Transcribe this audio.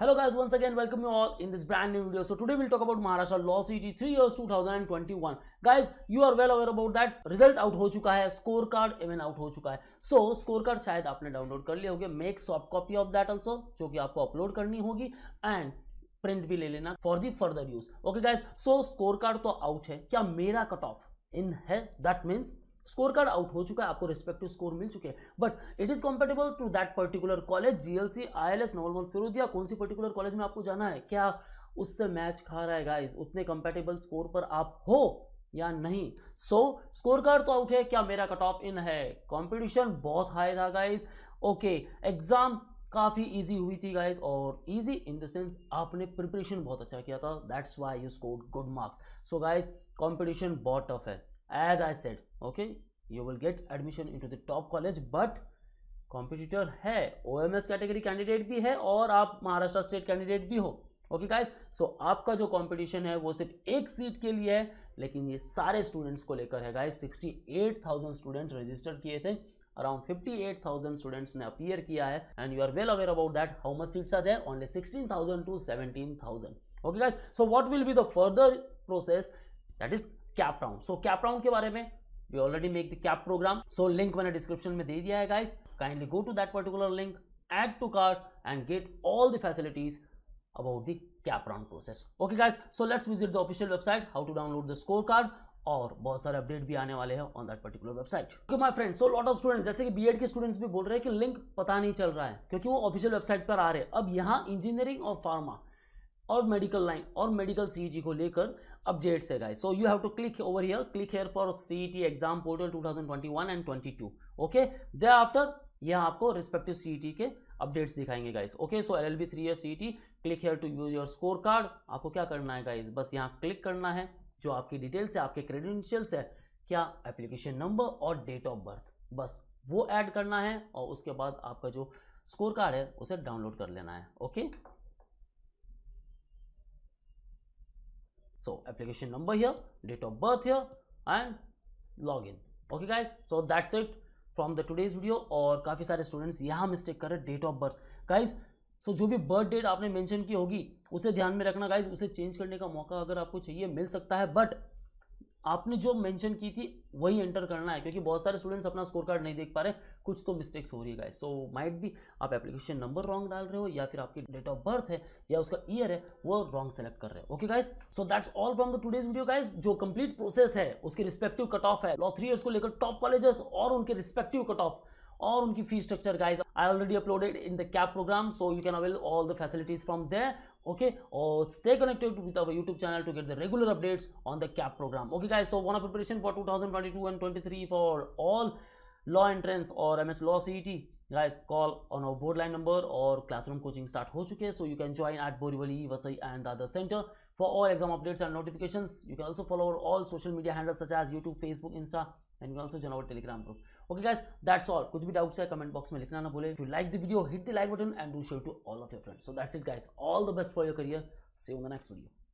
hello guys once again welcome you all in this brand new video so today we'll talk about maharashtra law cet 3 years 2021 guys you are well aware about that result out ho chuka hai score card even out ho chuka hai so score card shayad aapne download kar liye hoge make soft copy of that also jo ki aapko upload karni hogi and print भी ले लेना for the further use okay guys so score card तो out है क्या मेरा cut off in है that means score card out हो चुका है आपको रिस्पेक्टिव स्कोर मिल चुके हैं but it is compatible to that particular college GLC ILS नॉर्मल फिरोदिया कौन सी पर्टिकुलर कॉलेज में आपको जाना है क्या उससे मैच खा रहा है गाइज उतने कंपेटेबल स्कोर पर आप हो या नहीं सो स्कोर कार्ड तो आउट है क्या मेरा कट ऑफ इन है कॉम्पिटिशन बहुत हाई था गाइज ओके एग्जाम काफ़ी इजी हुई थी गाइज और इजी इन द सेंस आपने प्रिपरेशन बहुत अच्छा किया था that's why you score good marks so guys competition बहुत टफ है as I said okay you will get admission into the top college but competitor है O M S category candidate भी है और आप महाराष्ट्र स्टेट कैंडिडेट भी हो okay guys सो आपका जो कॉम्पिटिशन है वो सिर्फ एक सीट के लिए है लेकिन ये सारे स्टूडेंट्स को लेकर है guys sixty eight thousand student register किए थे around fifty eight thousand students ने अपियर किया है and you are well aware about that how much seats are there only 16,000 to 17,000 okay guys so what will be the further process that is CAP round so CAP round के बारे में we already make the CAP program so link मैंने description में दे दिया है guys kindly go to that particular link add to card and get all the facilities about the CAP round process okay guys so let's visit the official website how to download the score card और बहुत सारे update भी आने वाले हैं on that particular website क्योंकि my friend so lot of students जैसे कि बी के स्टूडेंट्स भी बोल रहे हैं कि लिंक पता नहीं चल रहा है क्योंकि वो ऑफिशियल वेबसाइट पर आ रहे हैं अब यहाँ इंजीनियरिंग और फार्मा और मेडिकल लाइन और मेडिकल सी को लेकर अपडेट्स है guys so you have to click over here click here for CET exam portal 2021 and 22 okay they after यह आपको रिस्पेक्टिव सी के अपडेट्स दिखाएंगे guys okay so L L B three year CET click here to use your score card आपको क्या करना है guys बस यहाँ क्लिक करना है जो आपकी डिटेल्स है आपके क्रेडेंशियल्स है क्या एप्लीकेशन नंबर और डेट ऑफ बर्थ बस वो ऐड करना है और उसके बाद आपका जो स्कोर कार्ड है उसे डाउनलोड कर लेना है okay So application number here, date of birth here and login. Okay guys, so that's it from the today's video or kafi sare students यहाँ mistake kar रहे date of birth. Guys, so, jo bhi birth date aapne mention ki hogi use dhyan mein rakhna guys use change karne ka mauka agar aapko chahiye mil sakta hai but आपने जो mention की थी वही enter करना है क्योंकि बहुत सारे स्टूडेंट्स अपना स्कोर कार्ड नहीं देख पा रहे कुछ तो मिस्टेक्स हो रही है सो माइट भी आप एप्लीकेशन नंबर रॉन्ग डाल रहे हो या फिर आपकी डेट ऑफ बर्थ है या उसका ईयर है वो रॉन्ग सेलेक्ट कर रहे हो okay guys so that's all from the today's video guys जो कंप्लीट प्रोसेस है उसके रिस्पेक्टिव कट ऑफ है लॉ थ्री ईयर्स को लेकर टॉप कॉलेजेस और उनके रिस्पेक्टिव कट ऑफ और उनकी fees structure guys i already uploaded in the cap program so you can avail all the facilities from there okay or stay connected with our youtube channel to get the regular updates on the cap program okay guys so one of preparation for 2022 and 23 for all law entrance or mh law cet guys call on our board line number और classroom coaching start हो चुके हैं so you can join at Borivali Vasai and the centre for all exam updates and notification you can also follow our all social media handles such as YouTube Facebook Insta and you also join our Telegram group okay guys that's all कुछ भी doubts है comment box में लिखना ना बोले you like the video hit the like button and do share to all of your friends so that's it guys all the best for your career see on the next video